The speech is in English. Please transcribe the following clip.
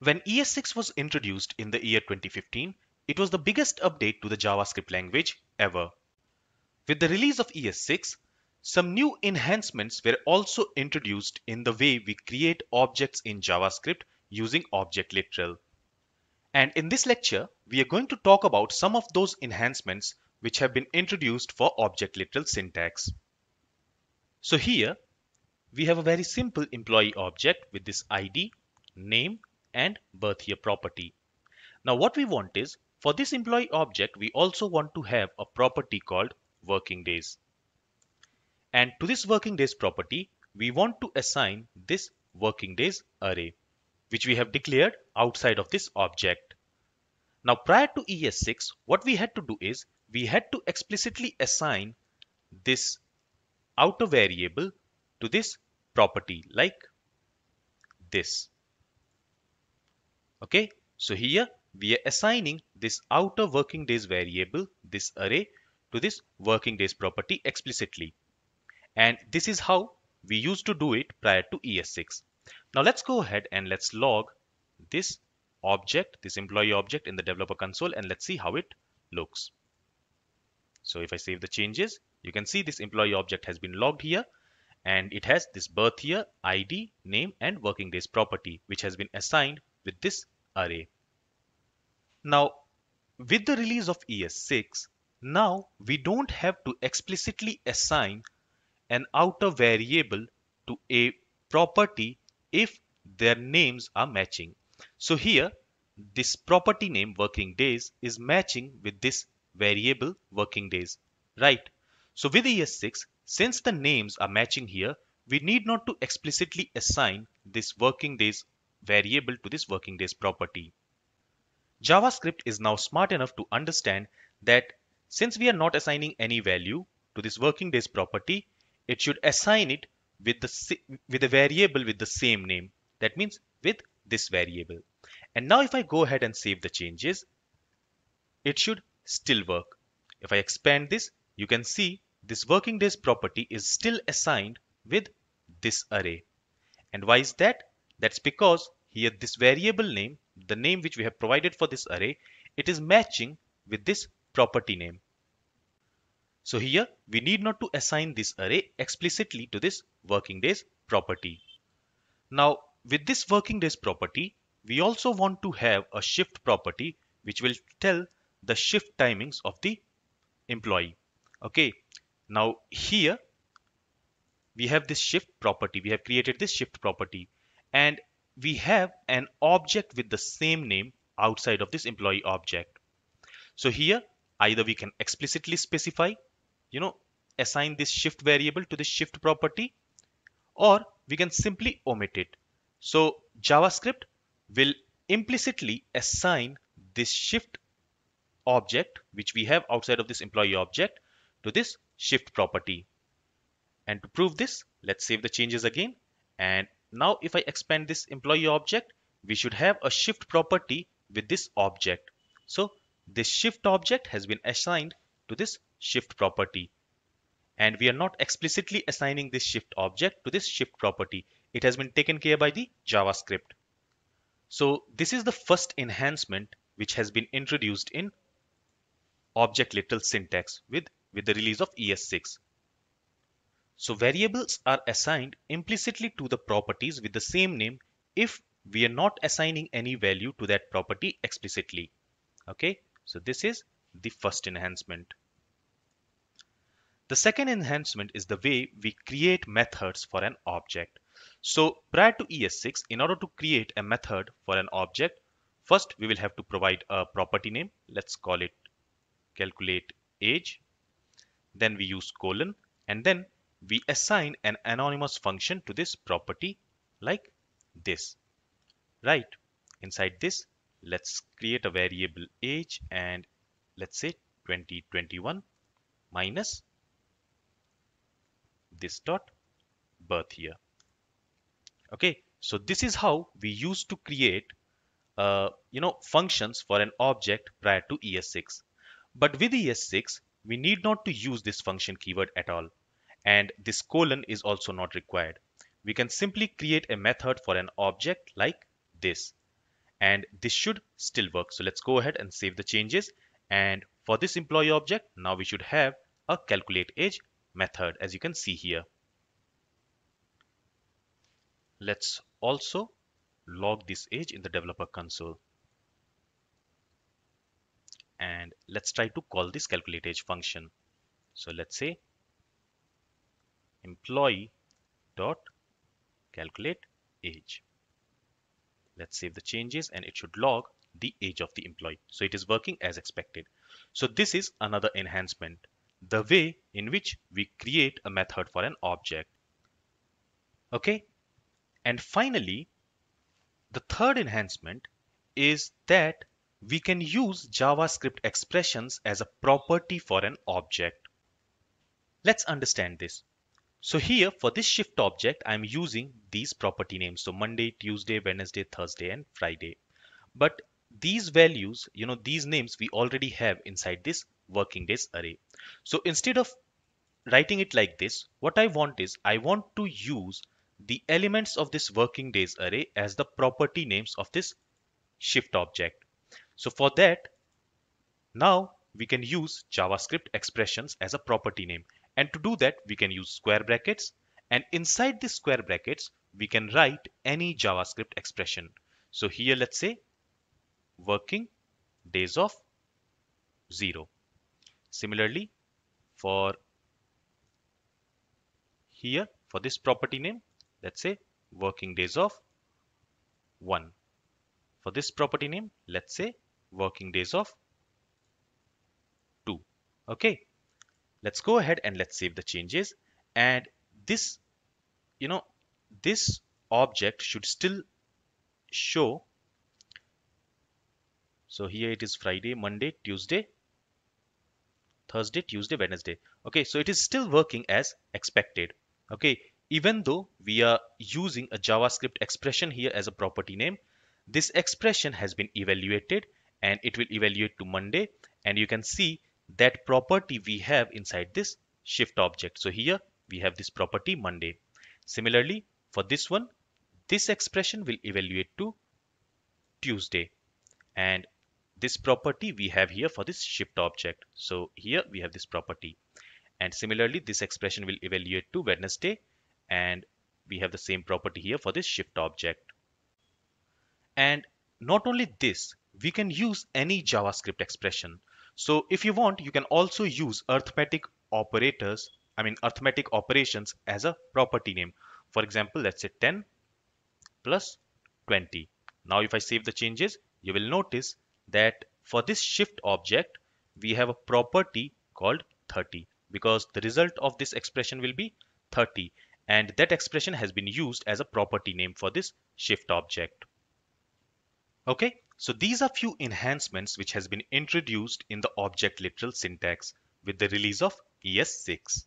When ES6 was introduced in the year 2015, it was the biggest update to the JavaScript language ever. With the release of ES6, some new enhancements were also introduced in the way we create objects in JavaScript using Object Literal. And in this lecture, we are going to talk about some of those enhancements which have been introduced for Object Literal syntax. So here, we have a very simple employee object with this ID, name, and birth year property. Now what we want is for this employee object we also want to have a property called working days. And to this working days property we want to assign this working days array which we have declared outside of this object. Now prior to ES6 what we had to do is we had to explicitly assign this outer variable to this property like this. Okay, so here we are assigning this outer working days variable, this array to this working days property explicitly. And this is how we used to do it prior to ES6. Now let's go ahead and let's log this object, this employee object in the developer console and let's see how it looks. So if I save the changes, you can see this employee object has been logged here and it has this birth year, ID, name and working days property which has been assigned with this array. Now, with the release of ES6, now we don't have to explicitly assign an outer variable to a property if their names are matching. So here, this property name working days is matching with this variable working days, right? So with ES6, since the names are matching here, we need not to explicitly assign this working days variable to this working days property. JavaScript is now smart enough to understand that since we are not assigning any value to this working days property, it should assign it with the with a variable with the same name. That means with this variable. And now if I go ahead and save the changes, it should still work. If I expand this, you can see this working days property is still assigned with this array. And why is that? That's because here this variable name, the name which we have provided for this array, it is matching with this property name. So here we need not to assign this array explicitly to this working days property. Now with this working days property, we also want to have a shift property which will tell the shift timings of the employee. Okay. Now here we have this shift property. We have created this shift property and we have an object with the same name outside of this employee object. So here, either we can explicitly specify, you know, assign this shift variable to the shift property, or we can simply omit it. So JavaScript will implicitly assign this shift object, which we have outside of this employee object, to this shift property. And to prove this, let's save the changes again and now if I expand this employee object, we should have a shift property with this object. So this shift object has been assigned to this shift property. And we are not explicitly assigning this shift object to this shift property. It has been taken care by the JavaScript. So this is the first enhancement which has been introduced in object literal syntax with, with the release of ES6. So variables are assigned implicitly to the properties with the same name if we are not assigning any value to that property explicitly. Okay, so this is the first enhancement. The second enhancement is the way we create methods for an object. So prior to ES6, in order to create a method for an object, first we will have to provide a property name. Let's call it calculate age. Then we use colon and then we assign an anonymous function to this property like this right inside this let's create a variable age and let's say 2021 minus this dot birth year okay so this is how we used to create uh, you know functions for an object prior to es6 but with es6 we need not to use this function keyword at all and this colon is also not required. We can simply create a method for an object like this and this should still work. So let's go ahead and save the changes and for this employee object now we should have a calculate age method as you can see here. Let's also log this age in the developer console and let's try to call this calculate age function. So let's say employee dot calculate age let's save the changes and it should log the age of the employee so it is working as expected so this is another enhancement the way in which we create a method for an object okay and finally the third enhancement is that we can use JavaScript expressions as a property for an object. Let's understand this. So here for this shift object, I'm using these property names. So Monday, Tuesday, Wednesday, Thursday, and Friday. But these values, you know, these names we already have inside this working days array. So instead of writing it like this, what I want is I want to use the elements of this working days array as the property names of this shift object. So for that, now we can use JavaScript expressions as a property name and to do that, we can use square brackets. And inside the square brackets, we can write any JavaScript expression. So here, let's say working days of zero. Similarly, for here, for this property name, let's say working days of one. For this property name, let's say working days of two. Okay. Let's go ahead and let's save the changes. And this, you know, this object should still show. So here it is Friday, Monday, Tuesday, Thursday, Tuesday, Wednesday. Okay, so it is still working as expected. Okay, even though we are using a JavaScript expression here as a property name, this expression has been evaluated and it will evaluate to Monday. And you can see that property we have inside this shift object. So here we have this property Monday. Similarly, for this one, this expression will evaluate to Tuesday. And this property we have here for this shift object. So here we have this property. And similarly, this expression will evaluate to Wednesday. And we have the same property here for this shift object. And not only this, we can use any JavaScript expression. So if you want, you can also use arithmetic operators, I mean arithmetic operations as a property name. For example, let's say 10 plus 20. Now if I save the changes, you will notice that for this shift object, we have a property called 30 because the result of this expression will be 30 and that expression has been used as a property name for this shift object. Okay, so these are few enhancements which has been introduced in the object literal syntax with the release of ES6.